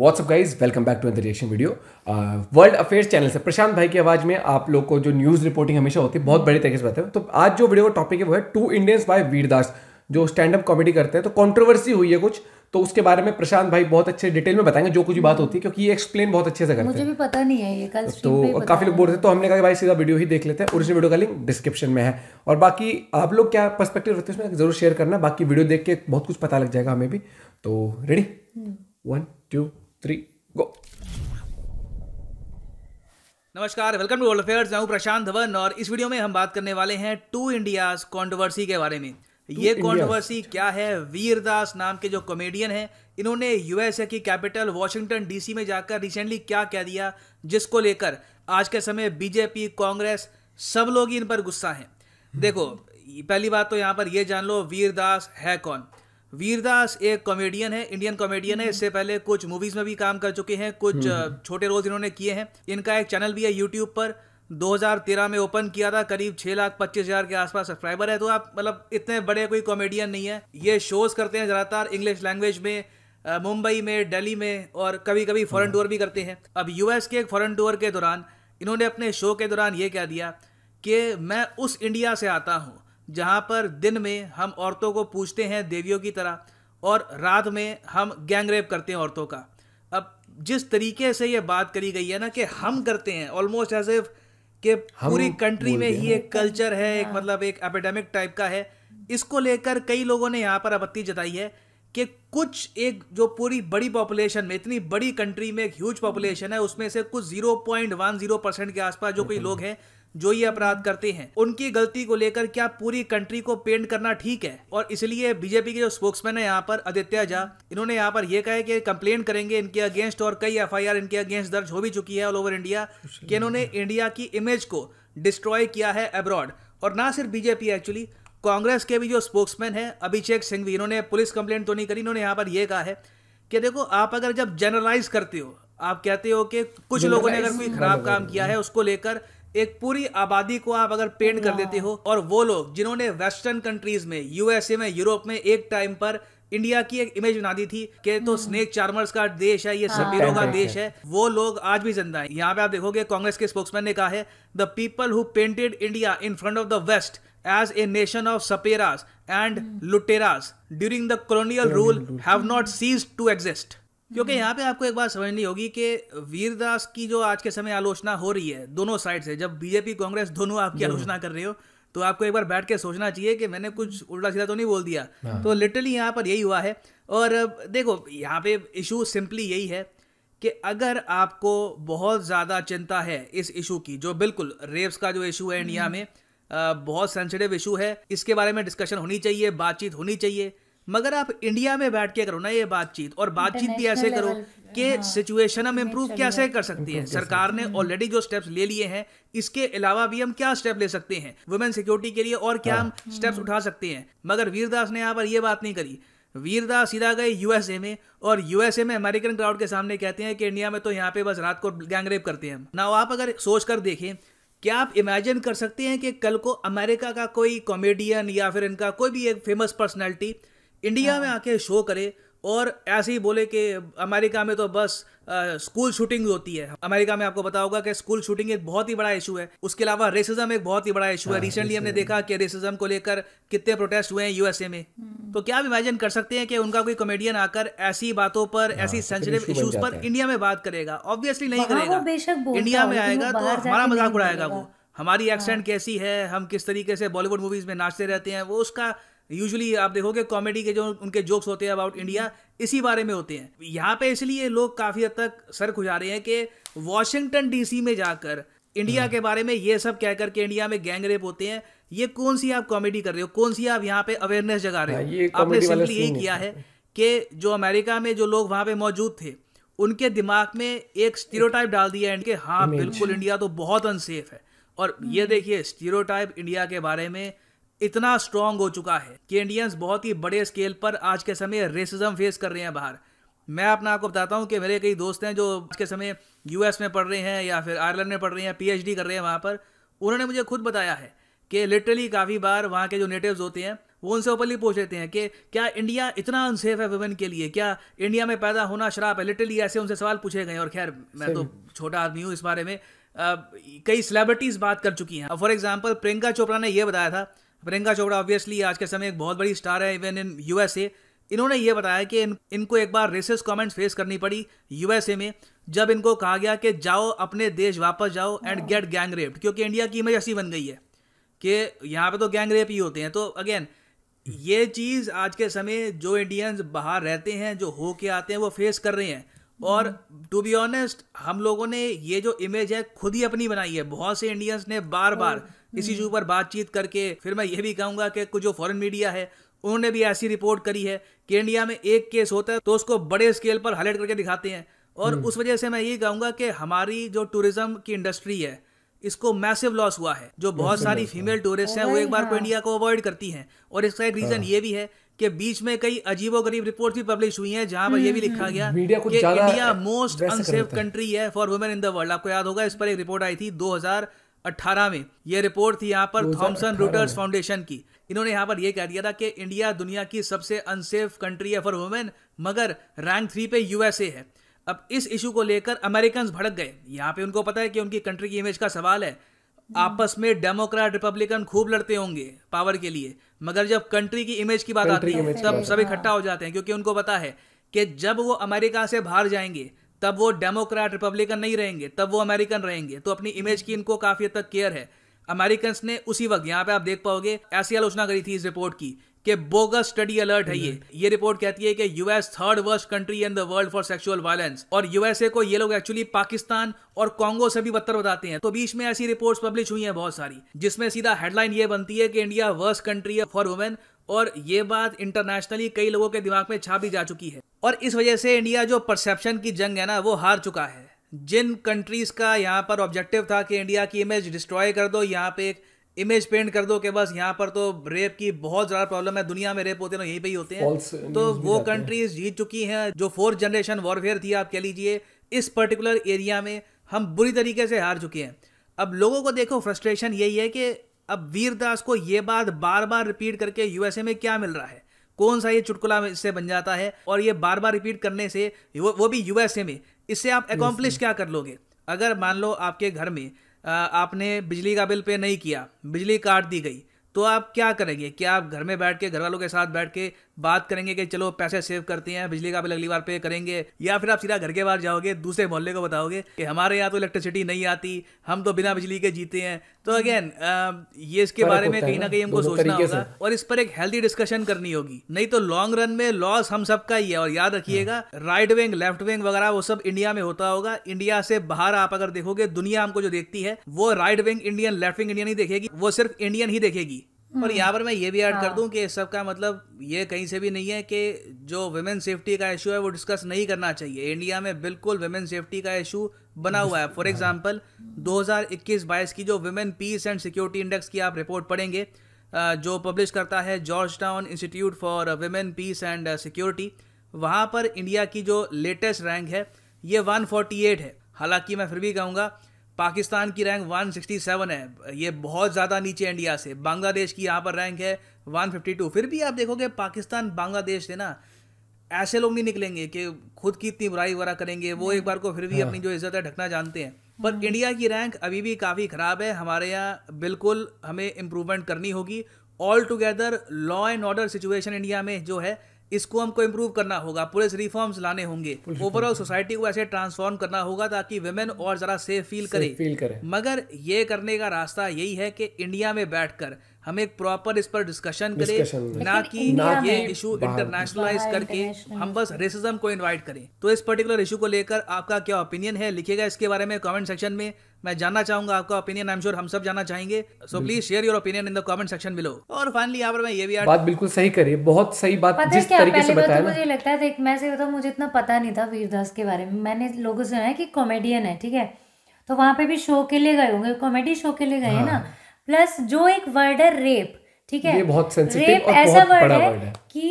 WhatsApp guys welcome back to reaction video world affairs channel से प्रशांत भाई की आवाज में आप लोग को जो न्यूज रिपोर्टिंग हमेशा होती है बहुत बड़े तरीके से बताते हैं तो आज जो वीडियो का टॉपिक है वो है टू इंडियंस बाय वीरदास जो स्टैंड अप कॉमेडी करते हैं तो कंट्रोवर्सी हुई है कुछ तो उसके बारे में प्रशांत भाई बहुत अच्छे डिटेल में बताएंगे जो कुछ भी बात होती है क्योंकि ये एक्सप्लेन बहुत अच्छे से करते हैं मुझे भी पता नहीं है ये कल तो काफी लोग बोल रहे थे तो हमने कहा भाई सीधा वीडियो ही देख लेते हैं ओरिजिनल वीडियो का लिंक डिस्क्रिप्शन में है और बाकी आप लोग क्या पर्सपेक्टिव रखते हैं उसमें जरूर शेयर करना बाकी वीडियो देख के बहुत कुछ पता लग जाएगा हमें भी तो ready one two three go नमस्कार वेलकम टू वर्ल्ड अफेयर्स मैं हूं प्रशांत धवन और इस वीडियो में हम बात करने वाले हैं टू इंडियाज कॉन्ट्रोवर्सी के बारे में ये कॉन्ट्रोवर्सी क्या है वीरदास नाम के जो कॉमेडियन हैं इन्होंने यूएसए की कैपिटल वॉशिंगटन डीसी में जाकर रिसेंटली क्या कह दिया जिसको लेकर आज के समय बीजेपी कांग्रेस सब लोग ही इन पर गुस्सा हैं देखो पहली बात तो यहाँ पर यह जान लो वीरदास है कौन वीरदास एक कॉमेडियन है इंडियन कॉमेडियन है हम्म। इससे पहले कुछ मूवीज में भी काम कर चुके हैं कुछ हम्म। छोटे रोल इन्होंने किए हैं इनका एक चैनल भी है यूट्यूब पर 2013 में ओपन किया था करीब छः लाख पच्चीस हज़ार के आसपास सब्सक्राइबर है तो आप मतलब इतने बड़े कोई कॉमेडियन नहीं है ये शोज करते हैं ज़्यादातर इंग्लिश लैंग्वेज में मुंबई में दिल्ली में और कभी कभी फ़ॉरन टूर भी करते हैं अब यूएस के एक फ़ॉरन टूर के दौरान इन्होंने अपने शो के दौरान ये कह दिया कि मैं उस इंडिया से आता हूँ जहाँ पर दिन में हम औरतों को पूछते हैं देवियों की तरह और रात में हम गैंग रेप करते हैं औरतों का अब जिस तरीके से ये बात करी गई है ना कि हम करते हैं ऑलमोस्ट एज इफ कि पूरी कंट्री में ही एक कल्चर है एक हाँ। मतलब एक एपिडेमिक टाइप का है इसको लेकर कई लोगों ने यहाँ पर आपत्ति जताई है कि कुछ एक जो पूरी बड़ी पॉपुलेशन में इतनी बड़ी कंट्री में एक ह्यूज पॉपुलेशन है उसमें से कुछ zero point one zero percent के आसपास जो कोई हम्म। लोग हैं जो ये अपराध करते हैं उनकी गलती को लेकर क्या पूरी कंट्री को पेंट करना ठीक है और इसलिए बीजेपी के जो स्पोक्समैन है यहाँ पर आदित्य झा इन्होंने यहाँ पर यह कहा कि कंप्लेन करेंगे इनके अगेंस्ट और कई एफ इनके अगेंस्ट दर्ज हो भी चुकी है ऑल ओवर इंडिया कि इन्होंने इंडिया की इमेज को डिस्ट्रॉय किया है अब्रॉड और ना सिर्फ बीजेपी एक्चुअली कांग्रेस के भी जो स्पोक्समैन है अभिषेक सिंह भी इन्होंने पुलिस कंप्लेन तो नहीं करी इन्होंने यहाँ पर यह कहा है कि देखो आप अगर जब जनरलाइज करते हो आप कहते हो कि कुछ लोगों ने अगर कोई खराब काम किया है उसको लेकर एक पूरी आबादी को आप अगर पेंट कर देते हो और वो लोग जिन्होंने वेस्टर्न कंट्रीज में यूएसए में यूरोप में एक टाइम पर इंडिया की एक इमेज बना दी थी कि तो स्नेक hmm. चार्मर्स का देश है ये सबीरों हाँ. का देश है वो लोग आज भी जिंदा है यहाँ पे आप देखोगे कांग्रेस के स्पोक्समैन ने कहा है the people who painted India in front of the West as a nation of सपेरास एंड लुटेरास during the colonial rule have not cease to exist क्योंकि हम्म। यहाँ पे आपको एक बात समझनी होगी कि वीरदास की जो आज के समय आलोचना हो रही है दोनों साइड से जब बीजेपी कांग्रेस दोनों आपकी आलोचना कर रहे हो तो आपको एक बार बैठ के सोचना चाहिए कि मैंने कुछ हम्म। उल्टा सीधा तो नहीं बोल दिया हाँ। तो लिटरली यहाँ पर यही हुआ है और देखो यहाँ पे इशू सिंपली यही है कि अगर आपको बहुत ज़्यादा चिंता है इस इशू की जो बिल्कुल रेप्स का जो इशू है इंडिया हम्म। में बहुत सेंसिटिव इशू है इसके बारे में डिस्कशन होनी चाहिए बातचीत होनी चाहिए मगर आप इंडिया में बैठ के करो ना ये बातचीत और बातचीत भी ऐसे करो कि सिचुएशन हाँ, हम इम्प्रूव कैसे कर सकते हैं सरकार ने ऑलरेडी हम्म। जो स्टेप्स ले लिए हैं इसके अलावा भी हम क्या स्टेप ले सकते हैं वुमेन सिक्योरिटी के लिए और क्या हाँ। हम स्टेप्स हम्म। उठा सकते हैं मगर वीरदास ने यहाँ पर यह बात नहीं करी वीरदास सीधा गए यूएसए में और यूएसए में अमेरिकन क्राउड के सामने कहते हैं कि इंडिया में तो यहाँ पे बस रात को गैंगरेप करते हैं ना आप अगर सोच कर देखें क्या आप इमेजिन कर सकते हैं कि कल को अमेरिका का कोई कॉमेडियन या फिर इनका कोई भी एक फेमस पर्सनैलिटी इंडिया हाँ। में आके शो करे और ऐसे ही बोले कि अमेरिका में तो बस आ, स्कूल शूटिंग होती है अमेरिका में आपको पता होगा कि स्कूल शूटिंग एक बहुत ही बड़ा इशू है उसके अलावा रेसिज्म एक बहुत ही बड़ा इशू है रिसेंटली हाँ, हमने देखा कि रेसिज्म को लेकर कितने प्रोटेस्ट हुए हैं यूएसए में हम्म। तो क्या आप इमेजिन कर सकते हैं कि उनका कोई कॉमेडियन आकर ऐसी बातों पर हाँ, ऐसी सेंसिटिव तो इशूज पर इंडिया में बात करेगा ऑब्वियसली नहीं करेगा इंडिया में आएगा तो हमारा मजाक उड़ाएगा वो हमारी एक्सेंट कैसी है हम किस तरीके से बॉलीवुड मूवीज में नाचते रहते हैं वो उसका यूजुअली आप देखोगे कॉमेडी के जो उनके जोक्स होते हैं अबाउट इंडिया इसी बारे में होते हैं यहाँ पे इसलिए लोग काफ़ी हद तक सर खुजा रहे हैं कि वॉशिंगटन डीसी में जाकर इंडिया हम्म। के बारे में ये सब कह करके इंडिया में गैंग रेप होते हैं ये कौन सी आप कॉमेडी कर रहे हो कौन सी आप यहाँ पे अवेयरनेस जगा रहे हो हाँ, आपने सिंपली यही किया है कि जो अमेरिका में जो लोग वहाँ पे मौजूद थे उनके दिमाग में एक स्टीरोटाइप डाल दिया है हाँ बिल्कुल इंडिया तो बहुत अनसेफ है और ये हम्म। देखिए स्टीरोटाइप इंडिया के बारे में इतना स्ट्रांग हो चुका है कि इंडियंस बहुत ही बड़े स्केल पर आज के समय रेसिज्म फेस कर रहे हैं बाहर मैं अपना आपको बताता हूँ कि मेरे कई दोस्त हैं जो आज के समय यूएस में पढ़ रहे हैं या फिर आयरलैंड में पढ़ रहे हैं पीएचडी कर रहे हैं वहाँ पर उन्होंने मुझे खुद बताया है कि लिटरली काफ़ी बार वहाँ के जो नेटिव्स होते हैं वो उनसे ओपनली पूछ लेते हैं कि क्या इंडिया इतना अनसेफ है वुमेन के लिए क्या इंडिया में पैदा होना शराब है लिटरली ऐसे उनसे सवाल पूछे गए और खैर मैं तो छोटा आदमी हूँ इस बारे में कई सेलिब्रिटीज़ बात कर चुकी हैं फॉर एग्जाम्पल प्रियंका चोपड़ा ने यह बताया था प्रियंका चोपड़ा ऑब्वियसली आज के समय एक बहुत बड़ी स्टार है इवन इन यूएसए इन्होंने ये बताया कि इन, इनको एक बार रेसिस कमेंट्स फेस करनी पड़ी यूएसए में जब इनको कहा गया कि जाओ अपने देश वापस जाओ एंड गेट गैंग रेप्ड क्योंकि इंडिया की इमेज ऐसी बन गई है कि यहाँ पे तो गैंग रेप ही होते हैं तो अगेन ये चीज़ आज के समय जो इंडियंस बाहर रहते हैं जो हो के आते हैं वो फेस कर रहे हैं और टू बी ऑनेस्ट हम लोगों ने ये जो इमेज है खुद ही अपनी बनाई है बहुत से इंडियंस ने बार बार इस इशू पर बातचीत करके फिर मैं ये भी कहूंगा कि कुछ जो फॉरेन मीडिया है उन्होंने भी ऐसी रिपोर्ट करी है कि इंडिया में एक केस होता है तो उसको बड़े स्केल पर हाईलाइट करके दिखाते हैं और हम्म। उस वजह से मैं ये कहूंगा कि हमारी जो टूरिज्म की इंडस्ट्री है इसको मैसिव लॉस हुआ है जो बहुत सारी फीमेल टूरिस्ट हैं वो एक बार को इंडिया हाँ। को अवॉइड करती हैं और इसका एक रीजन हाँ। ये भी है के बीच में कई अजीबोगरीब रिपोर्ट भी पब्लिश हुई हैं जहां पर यह भी लिखा गया हम्म, कि इंडिया मोस्ट अनसेफ कंट्री है for women in the world आपको याद होगा इस पर एक रिपोर्ट आई थी 2018 में यह रिपोर्ट थी यहाँ पर थॉमसन रूटर्स फाउंडेशन की इन्होंने यहाँ पर यह कह दिया था कि इंडिया दुनिया की सबसे अनसेफ कंट्री है फॉर वुमेन मगर रैंक थ्री पे यूएसए है अब इस इशू को लेकर अमेरिकन भड़क गए यहाँ पे उनको पता है कि उनकी कंट्री की इमेज का सवाल है आपस में डेमोक्रेट रिपब्लिकन खूब लड़ते होंगे पावर के लिए मगर जब कंट्री की इमेज की बात आती है तब सब इकट्ठा हो जाते हैं क्योंकि उनको पता है कि जब वो अमेरिका से बाहर जाएंगे तब वो डेमोक्रेट रिपब्लिकन नहीं रहेंगे तब वो अमेरिकन रहेंगे तो अपनी इमेज की इनको काफी हद तक केयर है अमेरिकन ने उसी वक्त यहाँ पे आप देख पाओगे ऐसी आलोचना करी थी इस रिपोर्ट की कि बोगस स्टडी अलर्ट है ये ये रिपोर्ट कहती है कि US third worst country in the world for sexual violence और यूएसए को ये लोग एक्चुअली पाकिस्तान और कांगो से भी बदतर बताते हैं तो बीच में ऐसी रिपोर्ट्स पब्लिश हुई हैं बहुत सारी जिसमें सीधा हेडलाइन ये बनती है कि इंडिया वर्स्ट कंट्री है फॉर वुमेन और ये बात इंटरनेशनली कई लोगों के दिमाग में छा भी जा चुकी है और इस वजह से इंडिया जो परसेप्शन की जंग है ना वो हार चुका है जिन कंट्रीज का यहाँ पर ऑब्जेक्टिव था कि इंडिया की इमेज डिस्ट्रॉय कर दो यहाँ पे एक इमेज पेंट कर दो कि बस यहाँ पर तो रेप की बहुत ज़्यादा प्रॉब्लम है दुनिया में रेप होते हैं तो यहीं पे ही होते हैं तो वो कंट्रीज जीत चुकी हैं जो फोर्थ जनरेशन वॉरफेयर थी आप कह लीजिए इस पर्टिकुलर एरिया में हम बुरी तरीके से हार चुके हैं अब लोगों को देखो फ्रस्ट्रेशन यही है कि अब वीरदास को ये बात बार बार रिपीट करके यूएसए में क्या मिल रहा है कौन सा ये चुटकुला इससे बन जाता है और ये बार बार रिपीट करने से वो वो भी यूएसए में इससे आप अकॉम्प्लिश क्या कर लोगे अगर मान लो आपके घर में आपने बिजली का बिल पे नहीं किया बिजली काट दी गई तो आप क्या करेंगे क्या आप घर में बैठ के घर वालों के साथ बैठ के बात करेंगे कि चलो पैसे सेव करते हैं बिजली का बिल अगली बार पे करेंगे या फिर आप सीधा घर के बाहर जाओगे दूसरे मोहल्ले को बताओगे कि हमारे यहाँ तो इलेक्ट्रिसिटी नहीं आती हम तो बिना बिजली के जीते हैं तो हम्म। अगेन ये इसके बारे में कहीं ना कहीं हमको सोचना होगा और इस पर एक हेल्दी डिस्कशन करनी होगी नहीं तो लॉन्ग रन में लॉस हम सबका ही है और याद रखिएगा राइट विंग लेफ्ट विंग वगैरह वो सब इंडिया में होता होगा इंडिया से बाहर आप अगर देखोगे दुनिया हमको जो देखती है वो right wing Indian left wing Indian ही देखेगी वो सिर्फ इंडियन ही देखेगी और हम्म। यहाँ पर मैं ये भी ऐड हाँ। कर दूं कि सबका मतलब ये कहीं से भी नहीं है कि जो वुमेन सेफ्टी का इशू है वो डिस्कस नहीं करना चाहिए इंडिया में बिल्कुल वुमेन सेफ्टी का इशू बना हुआ है फॉर एग्जांपल 2021-22 की जो women peace and security index की आप रिपोर्ट पढ़ेंगे जो पब्लिश करता है Georgetown institute for women peace and security वहाँ पर इंडिया की जो लेटेस्ट रैंक है ये 148 है हालांकि मैं फिर भी कहूँगा पाकिस्तान की रैंक 167 है ये बहुत ज़्यादा नीचे इंडिया से बांग्लादेश की यहाँ पर रैंक है 152 फिर भी आप देखोगे पाकिस्तान बांग्लादेश से ना ऐसे लोग नहीं निकलेंगे कि खुद की इतनी बुराई वगैरह करेंगे वो एक बार को फिर भी हाँ। अपनी जो इज्जत है ढकना जानते हैं पर हाँ। इंडिया की रैंक अभी भी काफ़ी ख़राब है हमारे यहाँ बिल्कुल हमें इम्प्रूवमेंट करनी होगी all together law and order situation India में जो है इसको हमको इम्प्रूव करना होगा पुलिस रिफॉर्म्स लाने होंगे ओवरऑल सोसाइटी को ऐसे ट्रांसफॉर्म करना होगा ताकि वेमेन और ज़रा सेफ फील करे फील करे मगर ये करने का रास्ता यही है कि इंडिया में बैठकर हम एक प्रॉपर इस पर डिस्कशन करें ना कि ये इशू इंटरनेशनलाइज करके हम बस रेसिज्म को इनवाइट करें तो इस पर्टिकुलर इशू को लेकर आपका क्या ओपिनियन है लिखिएगा इसके बारे में कमेंट सेक्शन में मैं जानना चाहूंगा आपका ओपिनियन आई एम श्योर हम सब जानना चाहेंगे so please share your opinion in the comment section below और फाइनली यहाँ पर मैं ये भी बात बिल्कुल सही करिए बहुत सही बात जिस तरीके से बताया तो मुझे लगता है देख मैं से बताऊँ मुझे इतना पता नहीं था वीरदास के बारे में मैंने लोगों से सुना है कि कॉमेडियन है ठीक है तो वहाँ पे भी शो के लिए गए होंगे कॉमेडी शो के लिए गए ना प्लस हाँ। जो एक वर्ड है रेप ठीक है ये बहुत सेंसिटिव और बहुत बड़ा वर्ड है कि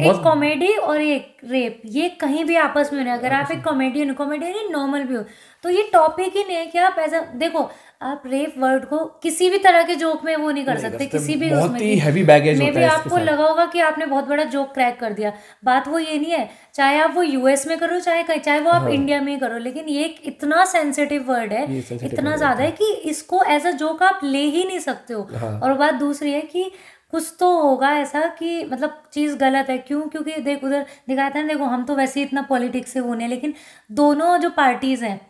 एक कॉमेडी और एक रेप ये कहीं भी आपस में नहीं अगर आप एक कॉमेडी कॉमेडी नहीं नॉर्मल भी हो तो ये टॉपिक ही नहीं है कि आप ऐसा देखो आप रेप वर्ड को किसी भी तरह के जोक में वो नहीं कर सकते किसी भी बहुत ही हैवी बैगेज मे भी आपको लगा होगा कि आपने बहुत बड़ा जोक क्रैक कर दिया बात वो ये नहीं है चाहे आप वो यूएस में करो चाहे चाहे वो आप इंडिया हाँ। में ही करो लेकिन ये एक इतना सेंसिटिव वर्ड है इतना ज्यादा है कि इसको एज अ जोक आप ले ही नहीं सकते हो हाँ। और बात दूसरी है कि कुछ तो होगा ऐसा कि मतलब चीज़ गलत है क्यों क्योंकि देख उधर दिखाया था ना देखो हम तो वैसे ही इतना पॉलिटिक्स से होने लेकिन दोनों जो पार्टीज़ हैं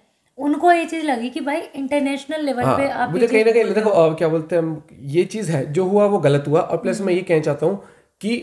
उनको ये चीज़ लगी कि भाई इंटरनेशनल लेवल हाँ, पे आप मुझे कहीं ना कहीं देखो क्या बोलते हैं ये चीज़ है जो हुआ वो गलत हुआ और प्लस हम्म। मैं ये कहना चाहता हूँ कि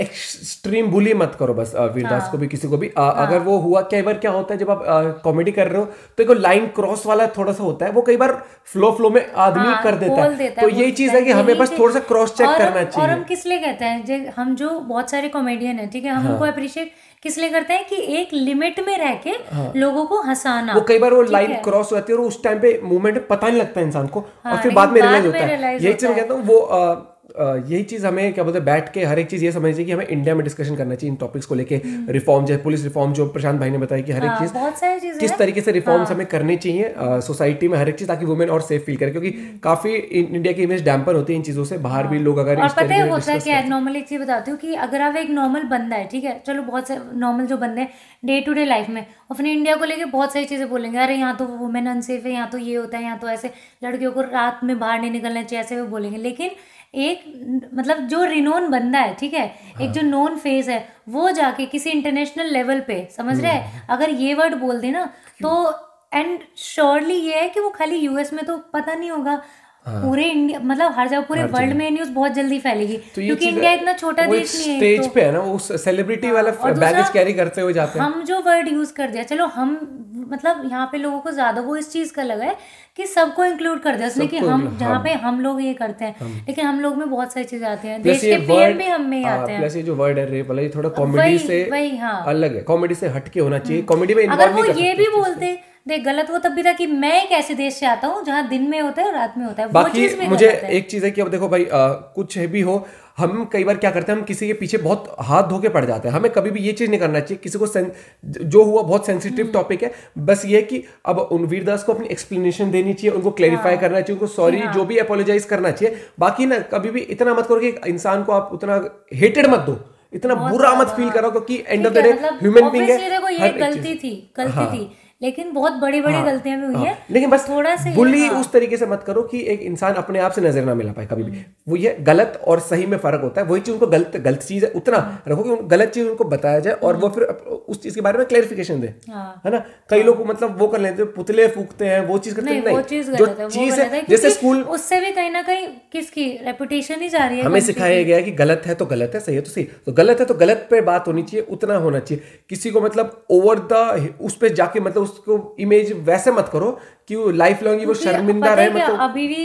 एक्सट्रीम बुली मत करो बस वीरदास हाँ, को भी किसी को भी आ, हाँ, अगर वो हुआ कई बार क्या होता है जब आप कॉमेडी कर रहे हो तो एक लाइन क्रॉस वाला थोड़ा सा होता है वो कई बार फ्लो फ्लो में आदमी हाँ, कर देता देता है तो यही चीज है कि हमें बस थोड़ा सा क्रॉस चेक करना चाहिए और हम किस लिए कहते हैं हम जो बहुत सारे कॉमेडियन है ठीक है हम हाँ। उनको अप्रिशिएट किस लिए करते हैं कि एक लिमिट में रह के हाँ। लोगों को हंसाना वो कई बार वो लाइन क्रॉस हो जाती है और उस टाइम पे मूवमेंट पता नहीं लगता इंसान को हाँ, और फिर बाद में रियलाइज होता है यही चीज कहता हूँ वो यही चीज़ हमें क्या बोलते हैं बैठ के हर एक चीज़ ये समझिए कि हमें इंडिया में डिस्कशन करना चाहिए इन टॉपिक्स को लेके रिफॉर्म हम्म। जो पुलिस रिफॉर्म जो प्रशांत भाई ने बताया कि हर एक हाँ, चीज़ किस तरीके से रिफॉर्म्स हाँ। हमें करने चाहिए सोसाइटी में हर एक चीज़ ताकि वुमेन और सेफ फील करें क्योंकि हम्म। काफ़ी इंडिया की इमेज डैम्पर होती है इन चीज़ों से बाहर भी हाँ। लोग अगर पता होता है नॉर्मल एक चीज़ बताती हूँ कि अगर आप एक नॉर्मल बंदा है ठीक है चलो बहुत से नॉर्मल जो बंदे हैं डे टू डे लाइफ में अपने इंडिया को लेकर बहुत सारी चीज़ें बोलेंगे अरे यहाँ तो वुमेन अनसेफ है यहाँ तो ये होता है यहाँ तो ऐसे लड़कियों को रात में बाहर नहीं निकलना चाहिए ऐसे वो बोलेंगे लेकिन एक मतलब जो रिनोन बंदा है ठीक है हाँ. एक जो नोन हाँ। फेस है वो जाके किसी इंटरनेशनल लेवल पे समझ रहे हैं हम्म, हम्म। अगर ये वर्ड बोल देना तो एंड हम्म। श्योरली ये है कि वो खाली यूएस में तो पता नहीं होगा हाँ। पूरे इंडिया मतलब हर जगह पूरे वर्ल्ड में न्यूज बहुत जल्दी फैलेगी तो क्योंकि इंडिया इतना छोटा देश नहीं है स्टेज तो, पे है ना उस सेलिब्रिटी हाँ, वाला बैगेज कैरी करते हुए जाते हैं हम जो वर्ड यूज कर दिया चलो हम मतलब यहाँ पे लोगों को ज्यादा वो इस चीज का लगा है कि सबको इंक्लूड कर दिया उसने कि हम जहाँ हाँ। पे हम लोग ये करते हैं लेकिन हम लोग में बहुत सारी चीजें आती हैं देश के फेम भी हम में हाँ, आते हैं प्लस ये जो वर्ड है रेप वाला थोड़ा कॉमेडी से अलग है कॉमेडी से हटके होना चाहिए कॉमेडी हम्म। में अगर वो ये भी बोलते हैं देख गलत वो तब भी था कि मैं एक ऐसे देश से आता हूँ जहाँ दिन में होता है और रात में होता है बाकी वो मुझे एक चीज़ है कि अब देखो भाई आ, कुछ भी हो हम कई बार क्या करते हैं हम किसी के पीछे बहुत हाथ धो के पड़ जाते हैं हमें कभी भी ये चीज़ नहीं करना चाहिए किसी को जो हुआ बहुत सेंसिटिव टॉपिक हम्म। है बस ये कि अब उन वीरदास को अपनी एक्सप्लेनेशन देनी चाहिए उनको क्लैरिफाई हाँ। करना चाहिए उनको सॉरी हाँ। जो भी अपोलोजाइज करना चाहिए बाकी ना कभी भी इतना मत करो कि इंसान को आप उतना हेटेड मत दो इतना बुरा मत फील करो क्योंकि end of the day human being है मतलब देखो ये गलती थी गलती हाँ। थी लेकिन बहुत बड़ी बड़ी हाँ, गलतियां भी हुई हाँ, है लेकिन बस थोड़ा सा बुली हाँ। उस तरीके से मत करो कि एक इंसान अपने आप से नजर ना मिला पाए कभी भी हम्म। वो ये गलत और सही में फर्क होता है वही चीज उनको गलत गलत चीज है उतना हाँ। रखो कि गलत चीज उनको बताया जाए और वो हम्म। फिर उस चीज के बारे में क्लेरिफिकेशन दे हाँ। है ना कई हाँ। लोग मतलब वो कर लेते पुतले फूकते हैं वो चीज करते नहीं चीज है जैसे स्कूल उससे भी कहीं ना कहीं किसकी रेपुटेशन ही जा रही है हमें सिखाया गया कि गलत है तो गलत है सही है तो सही तो गलत है तो गलत पे बात होनी चाहिए उतना होना चाहिए किसी को मतलब ओवर द उस पर जाके मतलब उस उसको इमेज वैसे मत करो कि वो लाइफ लॉन्ग ही वो शर्मिंदा रहे मतलब अभी भी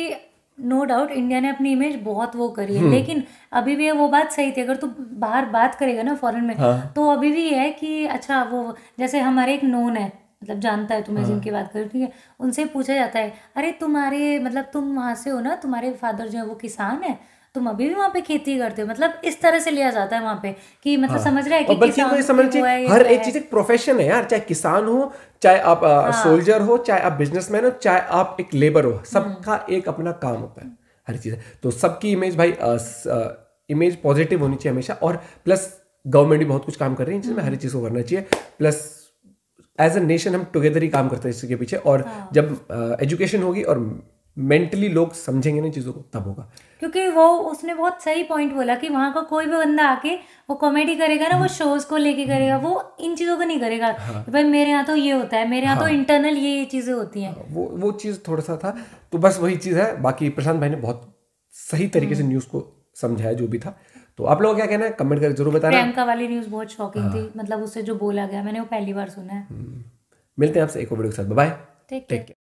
नो डाउट इंडिया ने अपनी इमेज बहुत वो करी है हम्म। लेकिन अभी भी वो बात सही थी अगर तू बाहर बात करेगा ना फॉरेन में हाँ। तो अभी भी है कि अच्छा वो जैसे हमारे एक नोन है मतलब जानता है तुम्हें हाँ। जिनकी बात कर ठीक है उनसे पूछा जाता है अरे तुम्हारे मतलब तुम वहाँ से हो ना तुम्हारे फादर जो है वो किसान है तुम अभी भी वहाँ पे खेती करते हो मतलब इस तरह से लिया जाता है वहाँ पे कि मतलब हाँ। समझ रहे हैं कि किसान मुझे समझ हर एक चीज एक प्रोफेशन है यार चाहे किसान हो चाहे आप हाँ। सोल्जर हो चाहे आप बिजनेसमैन हो चाहे आप एक लेबर हो हम्म। सबका एक अपना काम होता है हर चीज़ तो सबकी इमेज भाई इमेज पॉजिटिव होनी चाहिए हमेशा और प्लस गवर्नमेंट भी बहुत कुछ काम कर रही है जिसमें हर हम्म। चीज़ को करना चाहिए प्लस एज ए नेशन हम टुगेदर ही काम करते हैं इसके पीछे और हाँ। जब एजुकेशन होगी और मेंटली लोग समझेंगे ना चीज़ों को तब होगा क्योंकि वो उसने बहुत सही पॉइंट बोला कि वहाँ का को कोई भी बंदा आके वो कॉमेडी करेगा ना वो शोज हम्म। को लेके करेगा हम्म। वो इन चीज़ों को नहीं करेगा हाँ। भाई मेरे यहाँ तो ये होता है मेरे यहाँ तो हाँ। तो इंटरनल ये ये चीज़ें होती हैं हाँ, वो वो चीज़ थोड़ा सा था तो बस वही चीज़ है बाकी प्रशांत भाई ने बहुत सही तरीके से न्यूज़ हम्म। को समझाया जो भी था तो आप लोग क्या कहना है कमेंट कर जरूर बताना प्रियंका वाली न्यूज़ बहुत शॉकिंग थी हाँ। मतलब उससे जो बोला गया मैंने वो पहली बार सुना है मिलते हैं आपसे एक वीडियो के साथ बाय टेक केयर